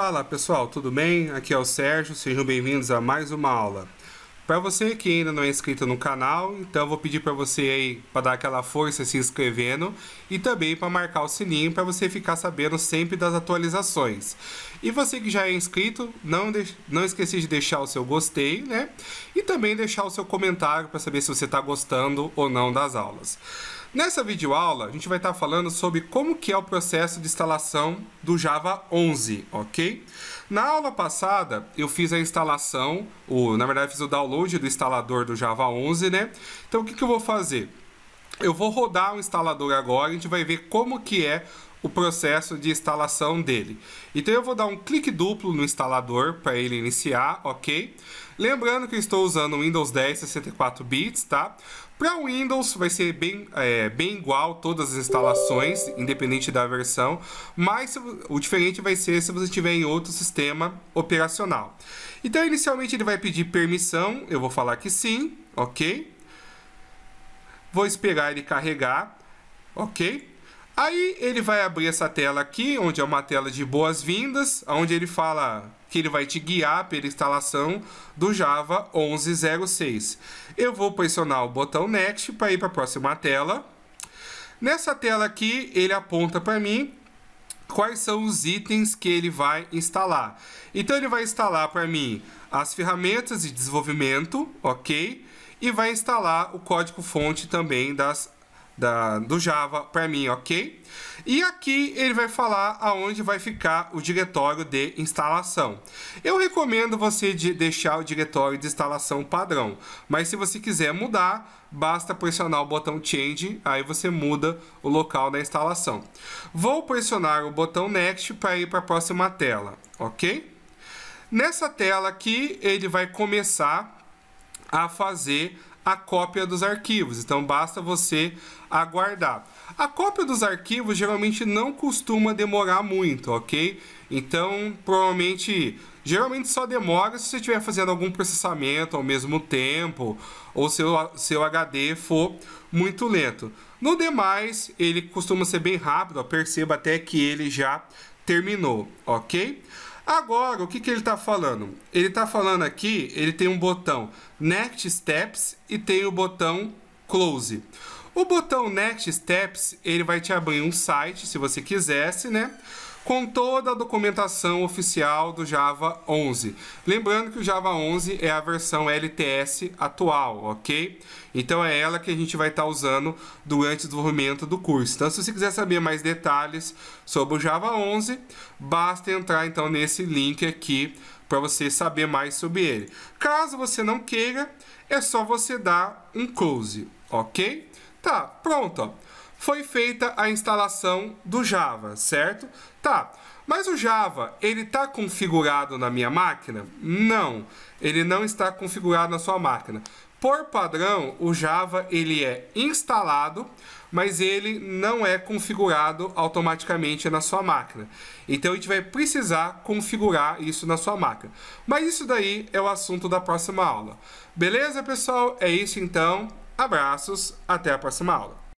Fala pessoal, tudo bem? Aqui é o Sérgio, sejam bem-vindos a mais uma aula. Para você que ainda não é inscrito no canal, então vou pedir para você aí para dar aquela força se inscrevendo e também para marcar o sininho para você ficar sabendo sempre das atualizações. E você que já é inscrito, não, de... não esqueça de deixar o seu gostei, né? E também deixar o seu comentário para saber se você está gostando ou não das aulas. Nessa videoaula, a gente vai estar falando sobre como que é o processo de instalação do Java 11, ok? Na aula passada, eu fiz a instalação, o, na verdade, fiz o download do instalador do Java 11, né? Então, o que, que eu vou fazer? Eu vou rodar o instalador agora, a gente vai ver como que é o processo de instalação dele. Então eu vou dar um clique duplo no instalador para ele iniciar, ok? Lembrando que eu estou usando o Windows 10 64 bits, tá? Para o Windows vai ser bem, é, bem igual todas as instalações, independente da versão, mas o diferente vai ser se você tiver em outro sistema operacional. Então inicialmente ele vai pedir permissão, eu vou falar que sim, ok? Vou esperar ele carregar, ok? Aí ele vai abrir essa tela aqui, onde é uma tela de boas-vindas, onde ele fala que ele vai te guiar pela instalação do Java 11.06. Eu vou pressionar o botão Next para ir para a próxima tela. Nessa tela aqui, ele aponta para mim quais são os itens que ele vai instalar. Então ele vai instalar para mim as ferramentas de desenvolvimento, ok? E vai instalar o código fonte também das da, do Java para mim, ok? E aqui ele vai falar aonde vai ficar o diretório de instalação. Eu recomendo você de deixar o diretório de instalação padrão, mas se você quiser mudar, basta pressionar o botão Change, aí você muda o local da instalação. Vou pressionar o botão Next para ir para a próxima tela, ok? Nessa tela aqui, ele vai começar a fazer a cópia dos arquivos. Então basta você aguardar. A cópia dos arquivos geralmente não costuma demorar muito, ok? Então provavelmente, geralmente só demora se você estiver fazendo algum processamento ao mesmo tempo ou seu, seu HD for muito lento. No demais, ele costuma ser bem rápido, ó, perceba até que ele já terminou, ok? Agora, o que, que ele está falando? Ele está falando aqui, ele tem um botão Next Steps e tem o botão Close. O botão Next Steps, ele vai te abrir um site, se você quisesse, né? com toda a documentação oficial do Java 11. Lembrando que o Java 11 é a versão LTS atual, ok? Então é ela que a gente vai estar tá usando durante o desenvolvimento do curso. Então se você quiser saber mais detalhes sobre o Java 11, basta entrar então nesse link aqui para você saber mais sobre ele. Caso você não queira, é só você dar um close, ok? Tá, pronto. Ó foi feita a instalação do Java, certo? Tá. Mas o Java, ele está configurado na minha máquina? Não, ele não está configurado na sua máquina. Por padrão, o Java ele é instalado, mas ele não é configurado automaticamente na sua máquina. Então a gente vai precisar configurar isso na sua máquina. Mas isso daí é o assunto da próxima aula. Beleza, pessoal? É isso então. Abraços, até a próxima aula.